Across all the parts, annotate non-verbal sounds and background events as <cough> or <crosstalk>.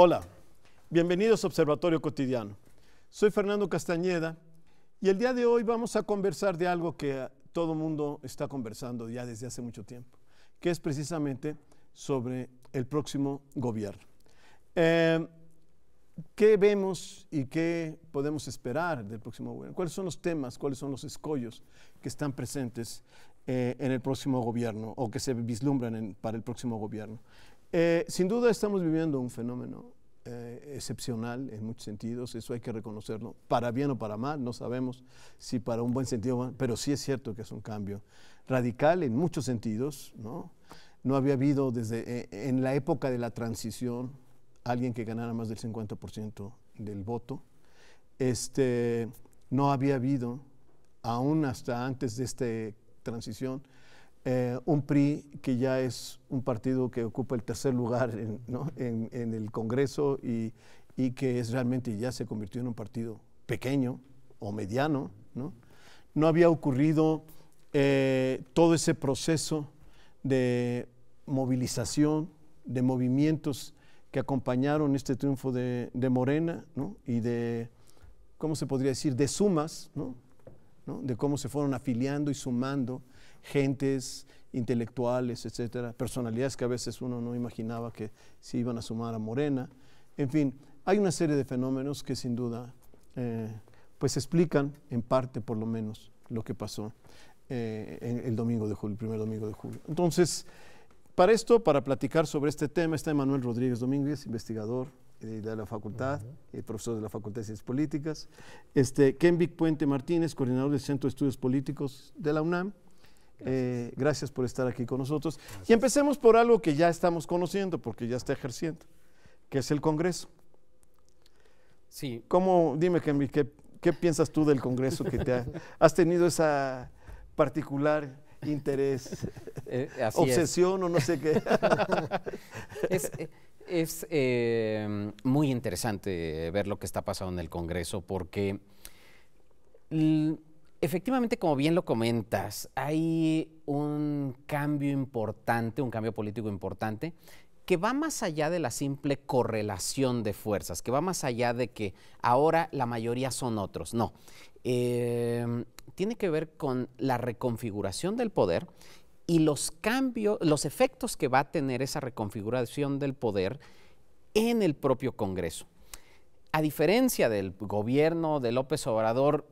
Hola, bienvenidos a Observatorio Cotidiano. Soy Fernando Castañeda y el día de hoy vamos a conversar de algo que todo el mundo está conversando ya desde hace mucho tiempo, que es precisamente sobre el próximo gobierno. Eh, ¿Qué vemos y qué podemos esperar del próximo gobierno? ¿Cuáles son los temas, cuáles son los escollos que están presentes eh, en el próximo gobierno o que se vislumbran para el próximo gobierno? Eh, sin duda estamos viviendo un fenómeno eh, excepcional en muchos sentidos, eso hay que reconocerlo, para bien o para mal, no sabemos si para un buen sentido, pero sí es cierto que es un cambio radical en muchos sentidos, ¿no? No había habido desde eh, en la época de la transición alguien que ganara más del 50% del voto. Este, no había habido, aún hasta antes de esta transición, eh, un PRI que ya es un partido que ocupa el tercer lugar en, el Congreso y, que es realmente ya se convirtió en un partido pequeño o mediano. No, no había ocurrido eh, todo ese proceso de movilización, de movimientos que acompañaron este triunfo de, Morena y de, ¿cómo se podría decir?, de sumas, ¿no? de cómo se fueron afiliando y sumando gentes, intelectuales, etcétera, personalidades que a veces uno no imaginaba que se iban a sumar a Morena. En fin, hay una serie de fenómenos que sin duda eh, pues explican en parte por lo menos lo que pasó eh, en el domingo de julio, el primer domingo de julio. Entonces, para esto, para platicar sobre este tema, está Manuel Rodríguez Domínguez, investigador eh, de, la facultad, profesor de la Facultad de Ciencias Políticas, este, Vic Puente Martínez, coordinador del Centro de Estudios Políticos de la UNAM, eh, gracias. por estar aquí con nosotros. Y empecemos por algo que ya estamos conociendo, porque ya está ejerciendo, que es el Congreso. Sí. ¿Cómo, dime, que ¿qué, piensas tú del Congreso que te <laughs> has tenido esa particular interés, <laughs> eh, eh, obsesión o no sé qué? <laughs> es, em, muy interesante ver lo que está pasando en el Congreso porque Efectivamente, como bien lo comentas, hay un cambio importante, un cambio político importante que va más allá de la simple correlación de fuerzas, que va más allá de que ahora la mayoría son otros. No, em, tiene que ver con la reconfiguración del poder y los cambios, los efectos que va a tener esa reconfiguración del poder en el propio Congreso. A diferencia del gobierno de López Obrador,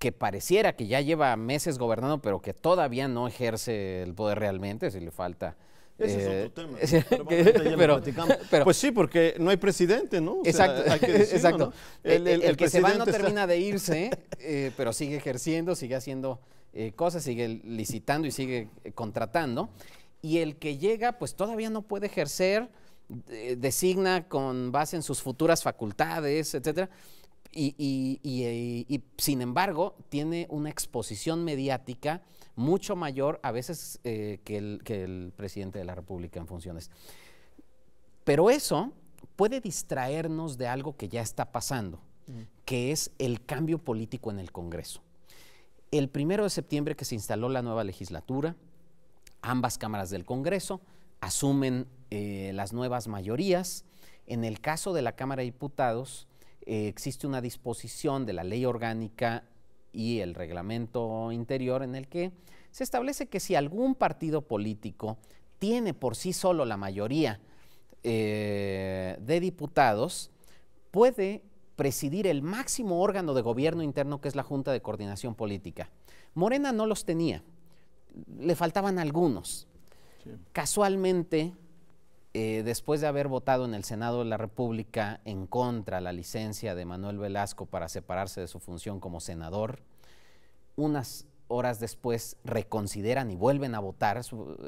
que pareciera que ya lleva meses gobernando, pero que todavía no ejerce el poder realmente, si le falta... Ese es eh, otro tema. <laughs> pero, pues sí, porque no hay presidente, ¿no? exacto. hay que El, que se va no termina de irse, eh, pero sigue ejerciendo, sigue haciendo eh, cosas, sigue licitando y sigue contratando. Y el que llega, pues todavía no puede ejercer, designa con base en sus futuras facultades, etcétera. Eh, y, sin embargo, tiene una exposición mediática mucho mayor a veces eh, que, el, presidente de la República en funciones. Pero eso puede distraernos de algo que ya está pasando, mm. que es el cambio político en el Congreso. El primero de septiembre que se instaló la nueva legislatura, ambas cámaras del Congreso asumen eh, las nuevas mayorías. En el caso de la Cámara de Diputados, eh, existe una disposición de la ley orgánica y el reglamento interior en el que se establece que si algún partido político tiene por sí solo la mayoría eh, de diputados, puede presidir el máximo órgano de gobierno interno que es la Junta de Coordinación Política. Morena no los tenía, le faltaban algunos. Casualmente, eh, después de haber votado en el Senado de la República en contra la licencia de Manuel Velasco para separarse de su función como senador, unas horas después reconsideran y vuelven a votar,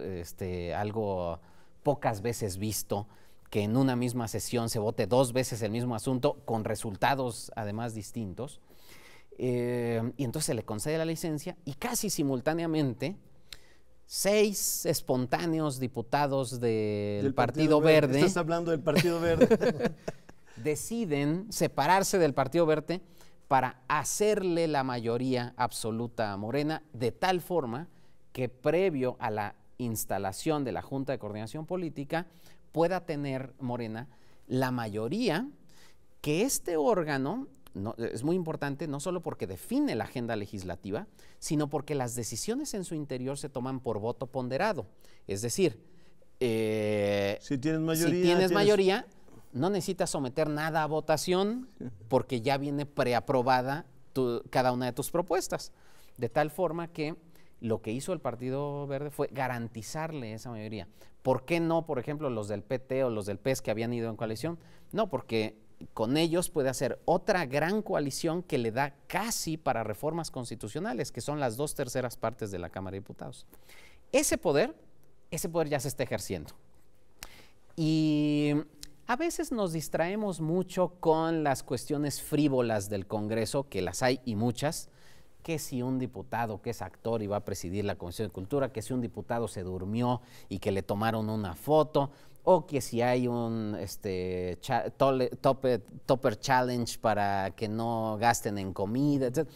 este, algo pocas veces visto, que en una misma sesión se vote dos veces el mismo asunto con resultados además distintos. Eh, y entonces se le concede la licencia y casi simultáneamente seis espontáneos diputados del, Partido, Verde. Estás hablando del Partido Verde. <laughs> deciden separarse del Partido Verde para hacerle la mayoría absoluta a Morena, de tal forma que previo a la instalación de la Junta de Coordinación Política pueda tener Morena la mayoría que este órgano es muy importante no solo porque define la agenda legislativa, sino porque las decisiones en su interior se toman por voto ponderado. Es decir, eh, si tienes mayoría, no necesitas someter nada a votación porque ya viene preaprobada cada una de tus propuestas. De tal forma que lo que hizo el Partido Verde fue garantizarle esa mayoría. ¿Por qué no, por ejemplo, los del PT o los del PES que habían ido en coalición? No, porque con ellos puede hacer otra gran coalición que le da casi para reformas constitucionales, que son las dos terceras partes de la Cámara de Diputados. Ese poder, ese poder ya se está ejerciendo. Y a veces nos distraemos mucho con las cuestiones frívolas del Congreso, que las hay y muchas, que si un diputado que es actor y va a presidir la Comisión de Cultura, que si un diputado se durmió y que le tomaron una foto, o que si hay un este, topper challenge para que no gasten en comida, etc.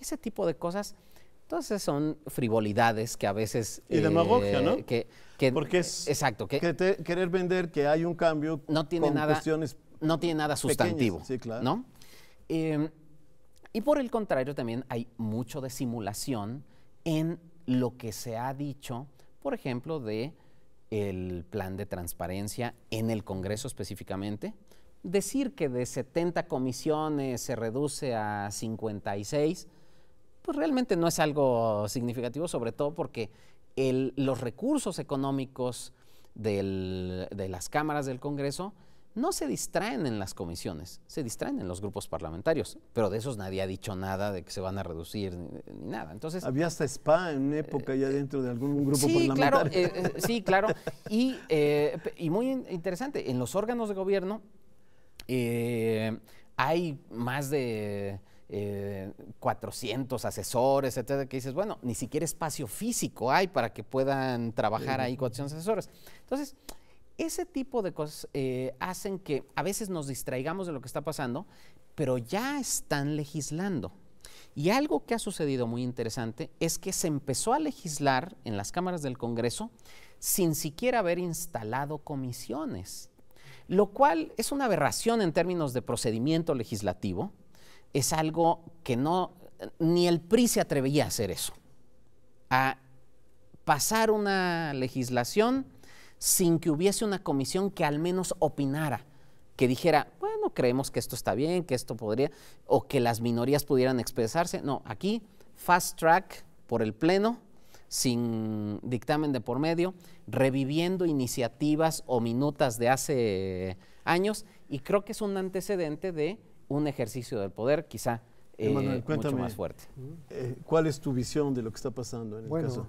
Ese tipo de cosas. Entonces son frivolidades que a veces... Y eh, demagogia, ¿no? Porque es... Exacto. Que, querer vender que hay un cambio no tiene con nada, No tiene nada sustantivo, claro. ¿no? Em, y por el contrario, también hay mucho de simulación en lo que se ha dicho, por ejemplo, de el plan de transparencia en el Congreso específicamente. Decir que de 70 comisiones se reduce a 56, pues realmente no es algo significativo, sobre todo porque los recursos económicos de las cámaras del Congreso no se distraen en las comisiones, se distraen en los grupos parlamentarios, pero de esos nadie ha dicho nada de que se van a reducir ni, nada. Entonces había hasta spa en una época ya eh, eh, dentro de algún grupo sí, parlamentario. Eh, sí, <laughs> claro. Y, y, muy interesante, en los órganos de gobierno hay más de 400 asesores, etcétera, que dices, bueno, ni siquiera espacio físico hay para que puedan trabajar ahí 400 asesores. Entonces, ese tipo de cosas eh, hacen que a veces nos distraigamos de lo que está pasando, pero ya están legislando. Y algo que ha sucedido muy interesante es que se empezó a legislar en las cámaras del Congreso sin siquiera haber instalado comisiones, lo cual es una aberración en términos de procedimiento legislativo. Es algo que no, ni el PRI se atrevía a hacer eso, a pasar una legislación sin que hubiese una comisión que al menos opinara, que dijera, bueno, creemos que esto está bien, que esto podría, o que las minorías pudieran expresarse. No, aquí fast track por el Pleno, sin dictamen de por medio, reviviendo iniciativas o minutas de hace años, y creo que es un antecedente de un ejercicio del poder, quizá eh, mucho más fuerte. Eh, ¿Cuál es tu visión de lo que está pasando en el caso?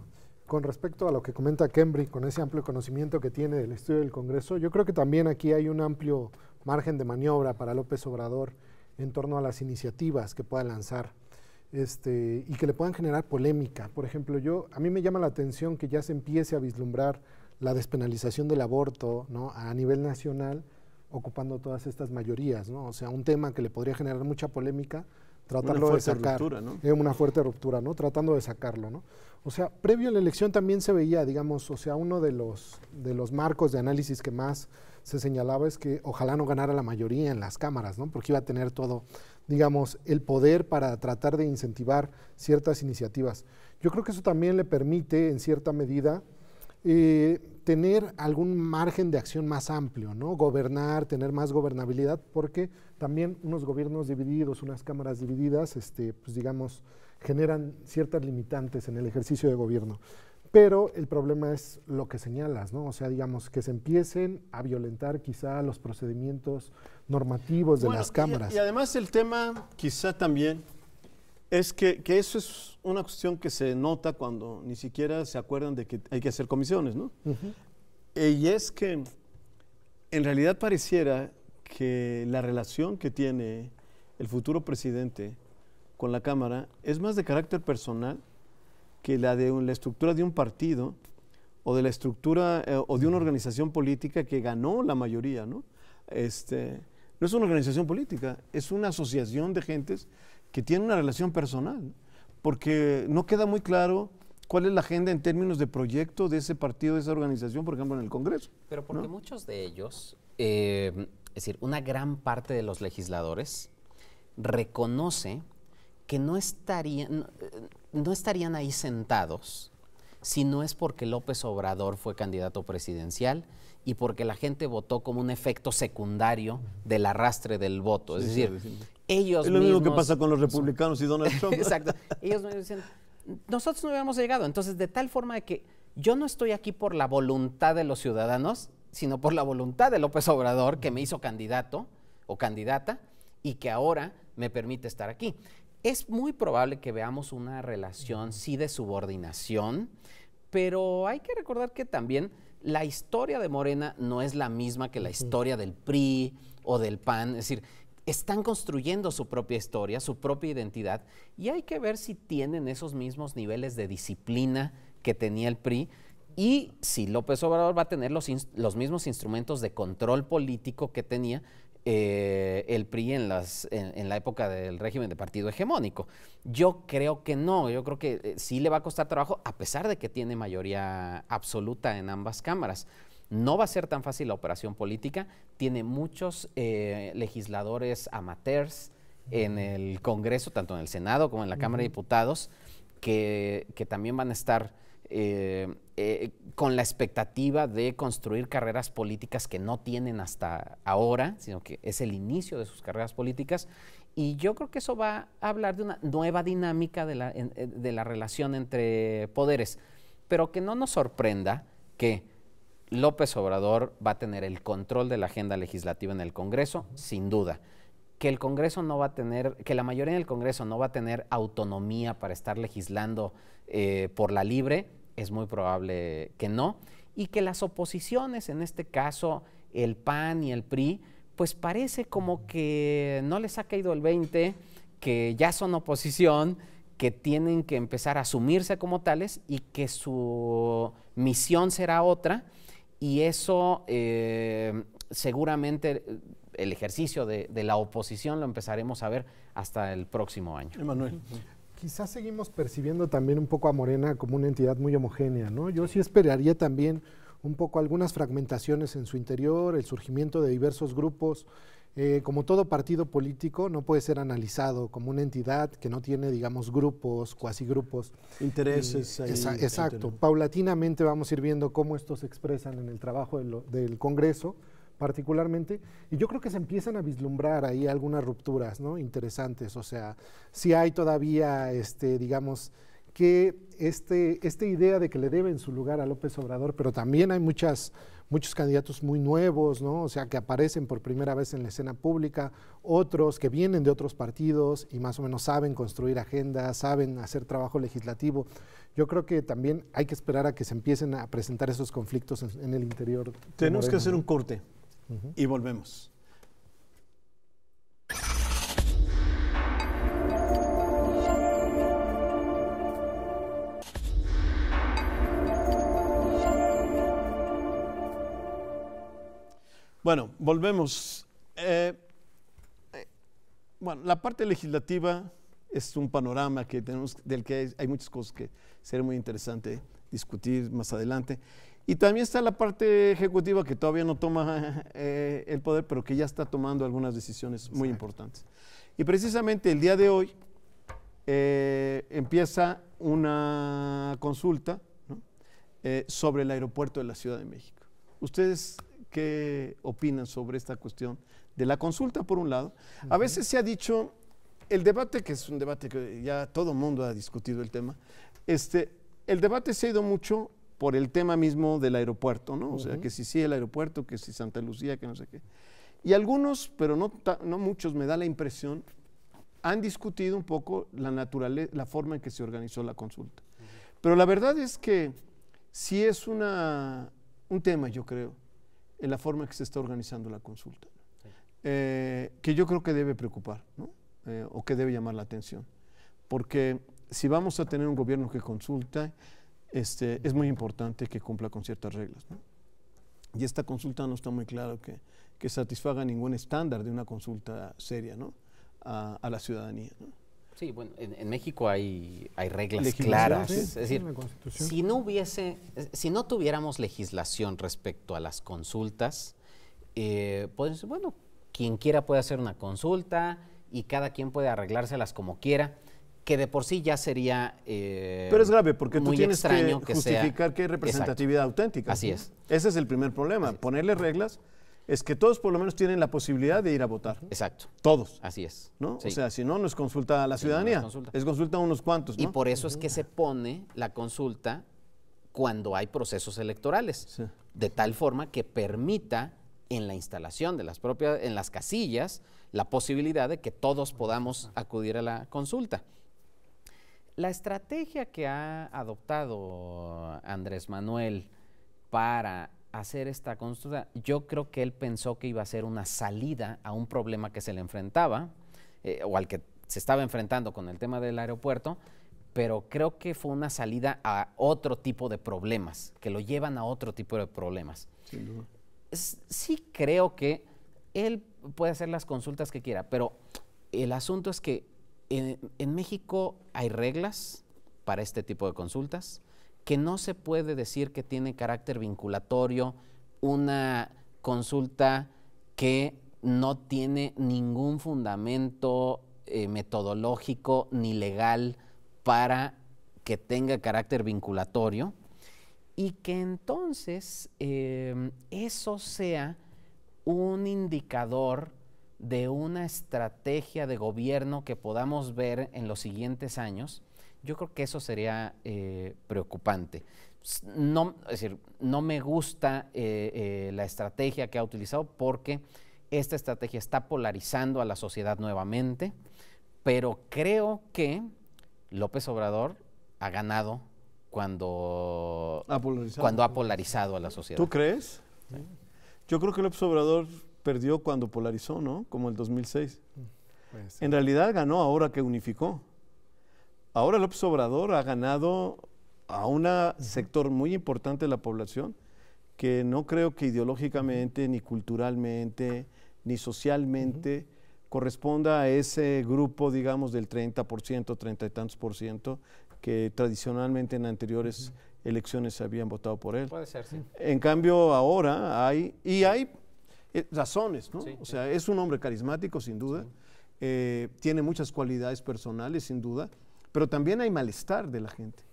con respecto a lo que comenta Cambridge, con ese amplio conocimiento que tiene del estudio del Congreso, yo creo que también aquí hay un amplio margen de maniobra para López Obrador en torno a las iniciativas que pueda lanzar este, y que le puedan generar polémica. Por ejemplo, yo, a mí me llama la atención que ya se empiece a vislumbrar la despenalización del aborto a nivel nacional, ocupando todas estas mayorías. ¿no? O sea, un tema que le podría generar mucha polémica, tratarlo de sacar. Ruptura, eh, una fuerte ruptura, ¿no? Tratando de sacarlo, ¿no? O sea, previo a la elección también se veía, digamos, o sea, uno de los, de los marcos de análisis que más se señalaba es que ojalá no ganara la mayoría en las cámaras, ¿no? Porque iba a tener todo, digamos, el poder para tratar de incentivar ciertas iniciativas. Yo creo que eso también le permite, en cierta medida, eh, tener algún margen de acción más amplio, ¿no? Gobernar, tener más gobernabilidad, porque también unos gobiernos divididos, unas cámaras divididas, este, pues digamos, generan ciertas limitantes en el ejercicio de gobierno. Pero el problema es lo que señalas, ¿no? O sea, digamos, que se empiecen a violentar quizá los procedimientos normativos de las cámaras. y además el tema quizá también es que, eso es una cuestión que se nota cuando ni siquiera se acuerdan de que hay que hacer comisiones, ¿no? Y es que en realidad pareciera que la relación que tiene el futuro presidente con la Cámara es más de carácter personal que la de la estructura de un partido o de la estructura eh, o de una organización política que ganó la mayoría, ¿no? Este, no es una organización política, es una asociación de gentes que tiene una relación personal, porque no queda muy claro cuál es la agenda en términos de proyecto de ese partido, de esa organización, por ejemplo, en el Congreso. Pero porque muchos de ellos, eh, es decir, una gran parte de los legisladores reconoce que no estarían, no estarían ahí sentados si no es porque López Obrador fue candidato presidencial y porque la gente votó como un efecto secundario del arrastre del voto. es decir, es lo mismo que pasa con los republicanos y Donald Trump. <laughs> Exacto. Ellos me dicen, nosotros no habíamos llegado. Entonces, de tal forma de que yo no estoy aquí por la voluntad de los ciudadanos, sino por la voluntad de López Obrador, que me hizo candidato o candidata y que ahora me permite estar aquí. Es muy probable que veamos una relación, sí, de subordinación, pero hay que recordar que también la historia de Morena no es la misma que la historia del PRI o del PAN. Es decir, están construyendo su propia historia, su propia identidad, y hay que ver si tienen esos mismos niveles de disciplina que tenía el PRI y si López Obrador va a tener los, mismos instrumentos de control político que tenía eh, el PRI en, la época del régimen de partido hegemónico. Yo creo que no, yo creo que eh, sí le va a costar trabajo, a pesar de que tiene mayoría absoluta en ambas cámaras. No va a ser tan fácil la operación política. Tiene muchos eh, legisladores amateurs en el Congreso, tanto en el Senado como en la Cámara de Diputados, que, que, también van a estar eh, eh, con la expectativa de construir carreras políticas que no tienen hasta ahora, sino que es el inicio de sus carreras políticas. Y yo creo que eso va a hablar de una nueva dinámica de la relación entre poderes, pero que no nos sorprenda que López Obrador va a tener el control de la agenda legislativa en el Congreso, sin duda. Que el Congreso no va a tener, que la mayoría en el Congreso no va a tener autonomía para estar legislando eh, por la libre, es muy probable que no. Y que las oposiciones, en este caso el PAN y el PRI, pues parece como que no les ha caído el 20, que ya son oposición, que tienen que empezar a asumirse como tales y que su misión será otra y eso eh, seguramente el ejercicio de, de, la oposición lo empezaremos a ver hasta el próximo año. Emanuel. Quizás seguimos percibiendo también un poco a Morena como una entidad muy homogénea, ¿no? Yo sí esperaría también un poco algunas fragmentaciones en su interior, el surgimiento de diversos grupos eh, como todo partido político, no puede ser analizado como una entidad que no tiene, digamos, grupos, cuasi grupos. Intereses. Eh, exacto. Paulatinamente vamos a ir viendo cómo estos se expresan en el trabajo del Congreso, particularmente. Y yo creo que se empiezan a vislumbrar ahí algunas rupturas, ¿no? Interesantes. O sea, si hay todavía, este, digamos, que este, esta idea de que le deben su lugar a López Obrador, pero también hay muchas, muchos candidatos muy nuevos, ¿no? O sea, que aparecen por primera vez en la escena pública, otros que vienen de otros partidos y más o menos saben construir agendas, saben hacer trabajo legislativo. Yo creo que también hay que esperar a que se empiecen a presentar esos conflictos en, el interior. Tenemos que hacer un corte y volvemos. Bueno, volvemos. Eh, bueno, la parte legislativa es un panorama que tenemos, del que hay, muchas cosas que será muy interesante discutir más adelante. Y también está la parte ejecutiva que todavía no toma eh, el poder, pero que ya está tomando algunas decisiones muy importantes. Y precisamente el día de hoy eh, empieza una consulta sobre el aeropuerto de la Ciudad de México. Ustedes qué opinan sobre esta cuestión de la consulta, por un lado. A veces se ha dicho, el debate, que es un debate que ya todo mundo ha discutido el tema, este, el debate se ha ido mucho por el tema mismo del aeropuerto, ¿no? O sea, que si sí el aeropuerto, que si Santa Lucía, que no sé qué. Y algunos, pero no, no muchos, me da la impresión, han discutido un poco la, naturaleza, la forma en que se organizó la consulta. Pero la verdad es que sí es una, un tema, yo creo, en la forma en que se está organizando la consulta, eh, que yo creo que debe preocupar eh, o que debe llamar la atención, porque si vamos a tener un gobierno que consulta, este, es muy importante que cumpla con ciertas reglas. Y esta consulta no está muy claro que, que satisfaga ningún estándar de una consulta seria ¿no? a, la ciudadanía. Sí, bueno, en, México hay, reglas claras. es decir, si no hubiese, si no tuviéramos legislación respecto a las consultas, eh, pues, bueno, quien quiera puede hacer una consulta y cada quien puede arreglárselas como quiera que de por sí ya sería eh, pero es grave porque tú tienes que, justificar que hay representatividad auténtica así es ese es el primer problema ponerle reglas es que todos por lo menos tienen la posibilidad de ir a votar. Exacto. Todos. Así es. ¿no? O sea, si no, no es consulta a la ciudadanía. Es consulta a unos cuantos. Y por eso es que se pone la consulta cuando hay procesos electorales. De tal forma que permita en la instalación de las propias, en las casillas, la posibilidad de que todos podamos acudir a la consulta. La estrategia que ha adoptado Andrés Manuel para hacer esta consulta, yo creo que él pensó que iba a ser una salida a un problema que se le enfrentaba eh, o al que se estaba enfrentando con el tema del aeropuerto, pero creo que fue una salida a otro tipo de problemas, que lo llevan a otro tipo de problemas. Sin Sí creo que él puede hacer las consultas que quiera, pero el asunto es que en México hay reglas para este tipo de consultas que no se puede decir que tiene carácter vinculatorio una consulta que no tiene ningún fundamento eh, metodológico ni legal para que tenga carácter vinculatorio y que entonces em, eso sea un indicador de una estrategia de gobierno que podamos ver en los siguientes años yo creo que eso sería eh, preocupante. No, es decir, no me gusta eh, eh, la estrategia que ha utilizado porque esta estrategia está polarizando a la sociedad nuevamente, pero creo que López Obrador ha ganado cuando ha polarizado, a la sociedad. ¿Tú crees? Yo creo que López Obrador perdió cuando polarizó, ¿no? Como el 2006. Mm. en realidad ganó ahora que unificó. Ahora López Obrador ha ganado a un sector muy importante de la población que no creo que ideológicamente, ni culturalmente, ni socialmente corresponda a ese grupo, digamos, del 30%, 30 y tantos por ciento, que tradicionalmente en anteriores elecciones se elecciones habían votado por él. Puede ser, sí. En cambio, ahora hay, y hay eh, razones, ¿no? o sea, es un hombre carismático, sin duda, eh, tiene muchas cualidades personales, sin duda, pero también hay malestar de la gente.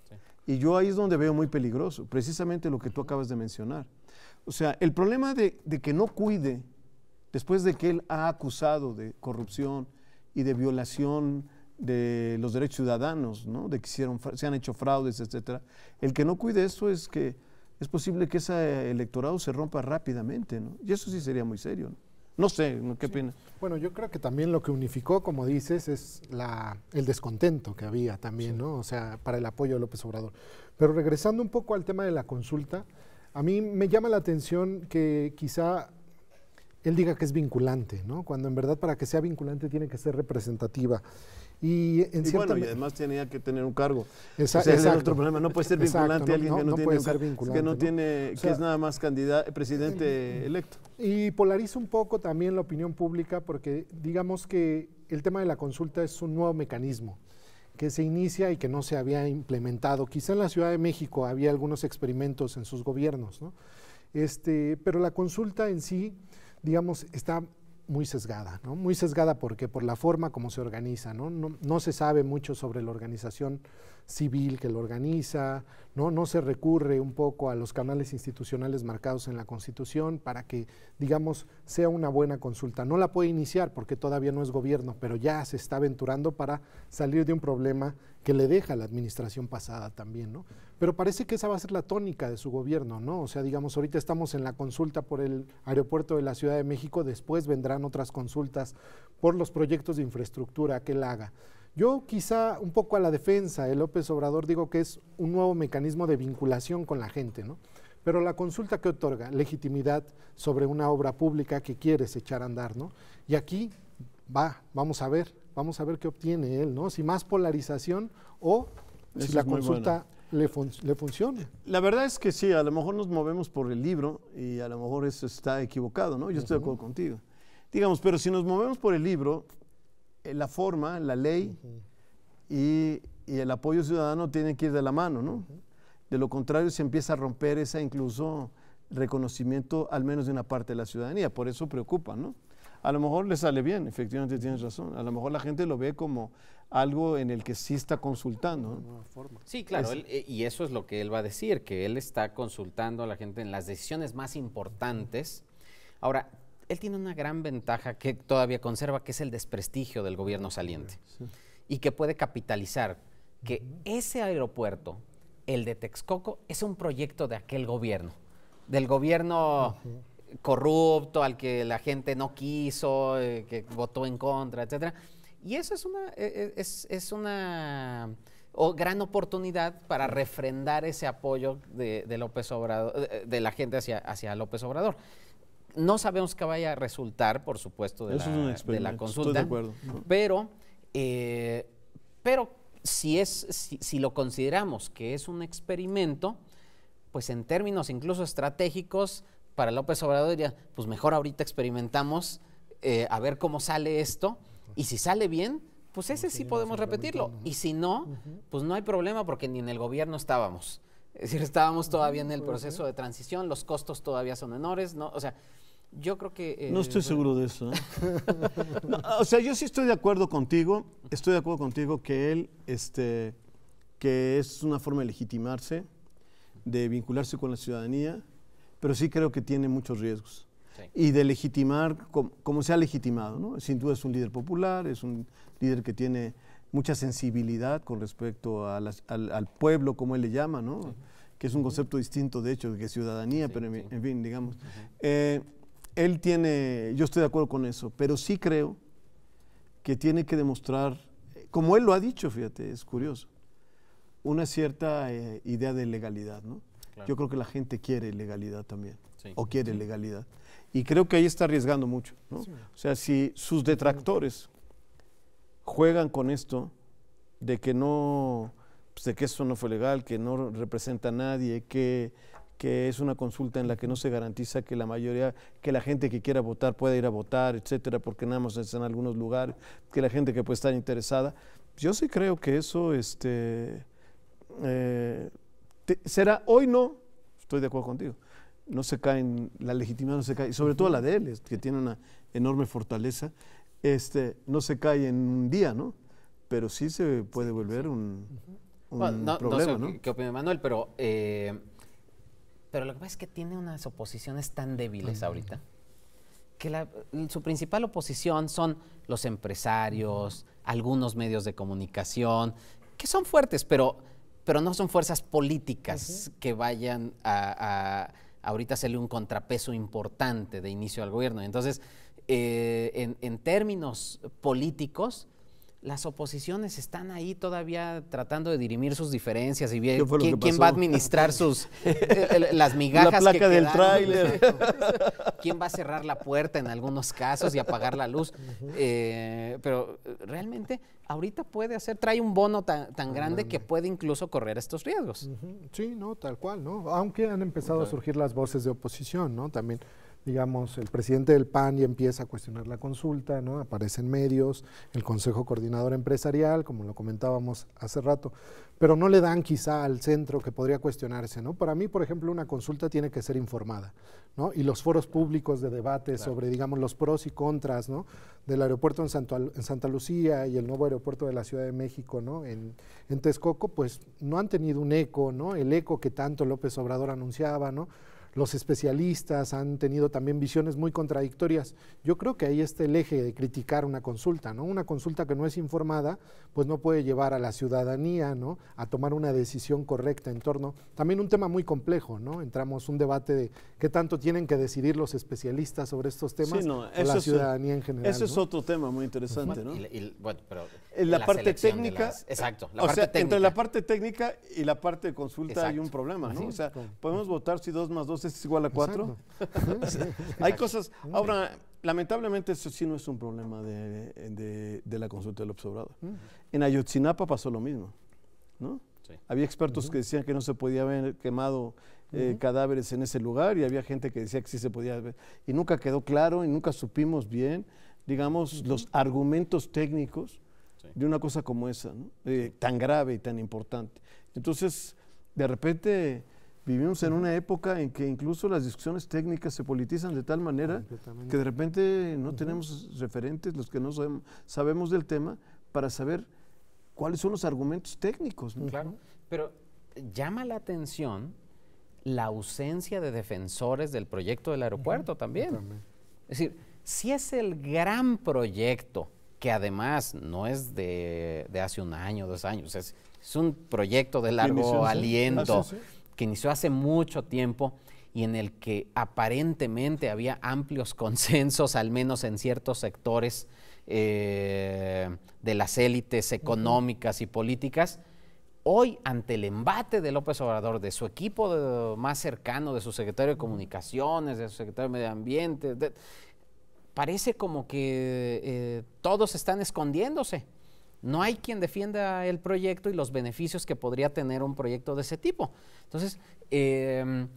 Y yo ahí es donde veo muy peligroso, precisamente lo que tú acabas de mencionar. O sea, el problema de, que no cuide, después de que él ha acusado de corrupción y de violación de los derechos ciudadanos, ¿no? de que hicieron, se han hecho fraudes, etcétera, el que no cuide eso es que es posible que ese electorado se rompa rápidamente, ¿no? y eso sí sería muy serio. ¿no? No sé, ¿qué opinas? Bueno, yo creo que también lo que unificó, como dices, es la, el descontento que había también, ¿no? O sea, para el apoyo de López Obrador. Pero regresando un poco al tema de la consulta, a mí me llama la atención que quizá él diga que es vinculante, ¿no? Cuando en verdad para que sea vinculante tiene que ser representativa. Y, además tenía que tener un cargo. ese es otro problema. No puede ser vinculante a alguien que no, tiene que es nada más candidato, presidente electo. Y polariza un poco también la opinión pública porque digamos que el tema de la consulta es un nuevo mecanismo que se inicia y que no se había implementado. Quizá en la Ciudad de México había algunos experimentos en sus gobiernos, ¿no? Este, pero la consulta en sí, digamos, está muy sesgada, ¿no? Muy sesgada porque por la forma como se organiza, ¿no? ¿no? se sabe mucho sobre la organización civil que lo organiza, ¿no? No se recurre un poco a los canales institucionales marcados en la Constitución para que, digamos, sea una buena consulta. No la puede iniciar porque todavía no es gobierno, pero ya se está aventurando para salir de un problema que le deja la administración pasada también, ¿no? Pero parece que esa va a ser la tónica de su gobierno, ¿no? O sea, digamos, ahorita estamos en la consulta por el aeropuerto de la Ciudad de México, después vendrán otras consultas por los proyectos de infraestructura que él haga. Yo quizá un poco a la defensa de López Obrador digo que es un nuevo mecanismo de vinculación con la gente, ¿no? Pero la consulta que otorga legitimidad sobre una obra pública que quieres echar a andar, ¿no? Y aquí va, vamos a ver Vamos a ver qué obtiene él, ¿no? Si más polarización o si la consulta le, le, funciona. La verdad es que sí, a lo mejor nos movemos por el libro y a lo mejor eso está equivocado, ¿no? Yo estoy de acuerdo contigo. Digamos, pero si nos movemos por el libro, eh, la forma, la ley y, el apoyo ciudadano tienen que ir de la mano, ¿no? De lo contrario, se empieza a romper esa incluso reconocimiento al menos de una parte de la ciudadanía. Por eso preocupa, ¿no? a lo mejor le sale bien, efectivamente tienes razón. A lo mejor la gente lo ve como algo en el que sí está consultando. Sí, claro, eh, y eso es lo que él va a decir, que él está consultando a la gente en las decisiones más importantes. Ahora, él tiene una gran ventaja que todavía conserva, que es el desprestigio del gobierno saliente y que puede capitalizar que ese aeropuerto, el de Texcoco, es un proyecto de aquel gobierno, del gobierno corrupto, al que la gente no quiso, eh, que votó en contra, etcétera. Y eso es una, eh, eh, es, una gran oportunidad para refrendar ese apoyo de, López Obrador, de, la gente hacia, hacia López Obrador. No sabemos qué vaya a resultar, por supuesto, de, la, consulta. Pero, pero si, es, si, lo consideramos que es un experimento, pues en términos incluso estratégicos, para López Obrador diría, pues mejor ahorita experimentamos eh, a ver cómo sale esto y si sale bien, pues ese sí podemos repetirlo y si no, pues no hay problema porque ni en el gobierno estábamos. Es decir, estábamos todavía en el proceso de transición, los costos todavía son menores, ¿no? O sea, yo creo que... Eh, no estoy seguro de eso. ¿eh? <laughs> o sea, yo sí estoy de acuerdo contigo, estoy de acuerdo contigo que él, este, que es una forma de legitimarse, de vincularse con la ciudadanía, pero sí creo que tiene muchos riesgos. Y de legitimar como, se ha legitimado, ¿no? Sin duda es un líder popular, es un líder que tiene mucha sensibilidad con respecto al, pueblo, como él le llama, ¿no? Que es un concepto distinto, de hecho, que ciudadanía, pero en, fin, digamos. Eh, él tiene, yo estoy de acuerdo con eso, pero sí creo que tiene que demostrar, como él lo ha dicho, fíjate, es curioso, una cierta eh, idea de legalidad, ¿no? Yo creo que la gente quiere legalidad también, o quiere legalidad. Y creo que ahí está arriesgando mucho. O sea, si sus detractores juegan con esto de que no, pues, de que eso no fue legal, que no representa a nadie, que, es una consulta en la que no se garantiza que la mayoría, que la gente que quiera votar pueda ir a votar, etcétera, porque nada más es en algunos lugares, que la gente que puede estar interesada. Yo sí creo que eso, este, eh, será hoy no, estoy de acuerdo contigo. No se cae la legitimidad, no se cae, y sobre todo la de él, que tiene una enorme fortaleza, este, no se cae en un día, ¿no? Pero sí se puede volver un, no, problema, ¿no? qué opina Manuel, pero, eh, pero lo que pasa es que tiene unas oposiciones tan débiles ahorita que su principal oposición son los empresarios, algunos medios de comunicación, que son fuertes, pero pero no son fuerzas políticas que vayan a, ahorita hacerle un contrapeso importante de inicio al gobierno. Entonces, eh, en, términos políticos, las oposiciones están ahí todavía tratando de dirimir sus diferencias y bien quién, va a administrar sus <laughs> eh, las migajas del tráiler quién va a cerrar la puerta en algunos casos y apagar la luz eh, pero eh, realmente ahorita puede hacer trae un bono tan, grande que puede incluso correr estos riesgos sí no tal cual no aunque han empezado a surgir las voces de oposición no también digamos, el presidente del PAN y empieza a cuestionar la consulta, ¿no? Aparecen medios, el Consejo Coordinador Empresarial, como lo comentábamos hace rato, pero no le dan quizá al centro que podría cuestionarse, ¿no? Para mí, por ejemplo, una consulta tiene que ser informada, ¿no? Y los foros públicos de debate sobre, digamos, los pros y contras, ¿no? Del aeropuerto en, en, Santa Lucía y el nuevo aeropuerto de la Ciudad de México, ¿no? En, en Texcoco, pues no han tenido un eco, ¿no? El eco que tanto López Obrador anunciaba, ¿no? los especialistas han tenido también visiones muy contradictorias. Yo creo que ahí está el eje de criticar una consulta, ¿no? Una consulta que no es informada, pues no puede llevar a la ciudadanía, ¿no? A tomar una decisión correcta en torno. También un tema muy complejo, ¿no? Entramos un debate de qué tanto tienen que decidir los especialistas sobre estos temas, o la ciudadanía en general. Ese es otro tema muy interesante, ¿no? la, parte técnica. exacto, o sea, Entre la parte técnica y la parte de consulta hay un problema, ¿no? o sea, podemos votar si dos más dos es igual a cuatro. <laughs> Hay cosas. Ahora, lamentablemente, eso sí no es un problema de, de, la consulta del observador. Mm. En Ayotzinapa pasó lo mismo. ¿no? Había expertos que decían que no se podía haber quemado eh, cadáveres en ese lugar y había gente que decía que sí se podía ver. Y nunca quedó claro y nunca supimos bien, digamos, los argumentos técnicos de una cosa como esa, eh, tan grave y tan importante. Entonces, de repente Vivimos en una época en que incluso las discusiones técnicas se politizan de tal manera que de repente no tenemos referentes, los que no sabemos, del tema, para saber cuáles son los argumentos técnicos. Claro, pero llama la atención la ausencia de defensores del proyecto del aeropuerto también. Es decir, si es el gran proyecto, que además no es de, hace un año, dos años, es, un proyecto de largo aliento. Ah, que inició hace mucho tiempo y en el que aparentemente había amplios <laughs> consensos, al menos en ciertos sectores eh, de las élites económicas y políticas, hoy ante el embate de López Obrador, de su equipo más cercano, de su secretario de Comunicaciones, de su secretario de Medio Ambiente, parece como que eh, todos están escondiéndose. No hay quien defienda el proyecto y los beneficios que podría tener un proyecto de ese tipo. Entonces, em,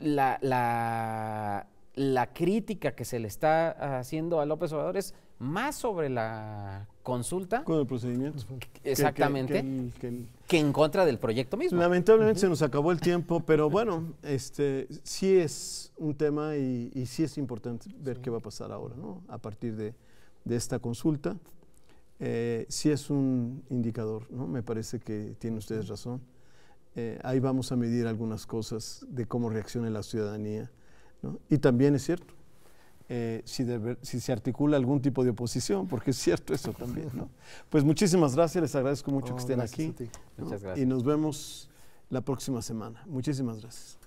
la, crítica que se le está haciendo a López Obrador es más sobre la consulta. Con el procedimiento. Exactamente. Que, en contra del proyecto mismo. Lamentablemente se nos acabó el tiempo, pero bueno, este sí es un tema y, sí es importante ver qué va a pasar ahora, ¿no? A partir de esta consulta si eh, sí es un indicador, ¿no? Me parece que tienen ustedes razón. Eh, ahí vamos a medir algunas cosas de cómo reacciona la ciudadanía. Y también es cierto, eh, si, se articula algún tipo de oposición, porque es cierto eso también. ¿no? Pues muchísimas gracias, les agradezco mucho que estén aquí. Y nos vemos la próxima semana. Muchísimas gracias.